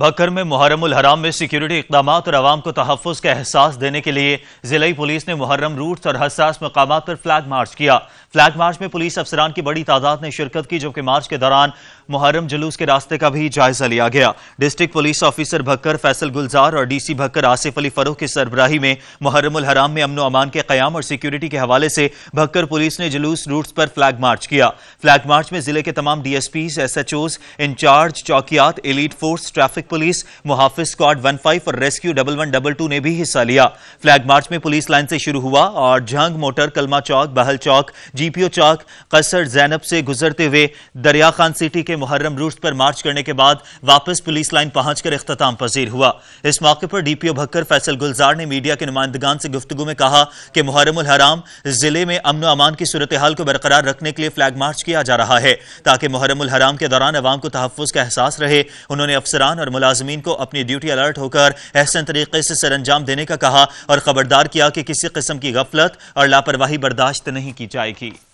بکر میں محرم الحرام میں سیکیورٹی اقدامات اور عوام کو تحفظ کا احساس دینے کے لیے ضلعی پولیس نے محرم روٹس اور حساس مقامات پر فلیگ مارچ کیا فلیگ مارچ میں پولیس افسران کی بڑی تعداد نے شرکت کی جبکہ مارچ کے دوران محرم جلوس کے راستے کا بھی جائزہ لیا گیا district police officer Bhakkar Faisal Gulzar اور ڈی سی بھکر آصف علی فروخ کی سربراہی میں محرم الحرام میں امن و امان کے قیام اور سیکیورٹی کے حوالے سے بھکر پولیس نے جلوس روٹس پر فلیگ مارچ کیا فلیگ مارچ میں ضلع کے تمام D S Ps S H Os incharge چوکیات elite force traffic traffic police محافظ سکوارڈ ون فائف اور rescue double one double two نے بھی حصہ لیا فلیگ مارچ میں پولیس لائن سے شروع ہوا اور جھنگ موٹر کلمہ چوک بہل چوک جی پیو چوک قصر زینب سے گزرتے ہوئے دریا خان سٹی کے محرم روٹ پر مارچ کرنے کے بعد واپس پولیس لائن پہنچ کر اختتام پذیر ہوا اس موقع پر D P O Bhakkar Faisal Gulzar نے میڈیا کے نمائندگان سے گفتگو میں کہا کہ محرم الحرام ضلع میں امن و امان کی صورتحال کو برقرار رکھنے کے لیے فلیگ مارچ کیا جا رہا ہے تاکہ محرم الحرام کے دوران عوام کو تحفظ کا احساس رہے انہوں نے افسران اور ملازمین کو اپنی ڈیوٹی الرٹ ہو کر احسن طریقے سے سر انجام دینے کا کہا اور خبردار کیا کہ کسی قسم کی غفلت اور لاپرواہی برداشت نہیں کی جائے گی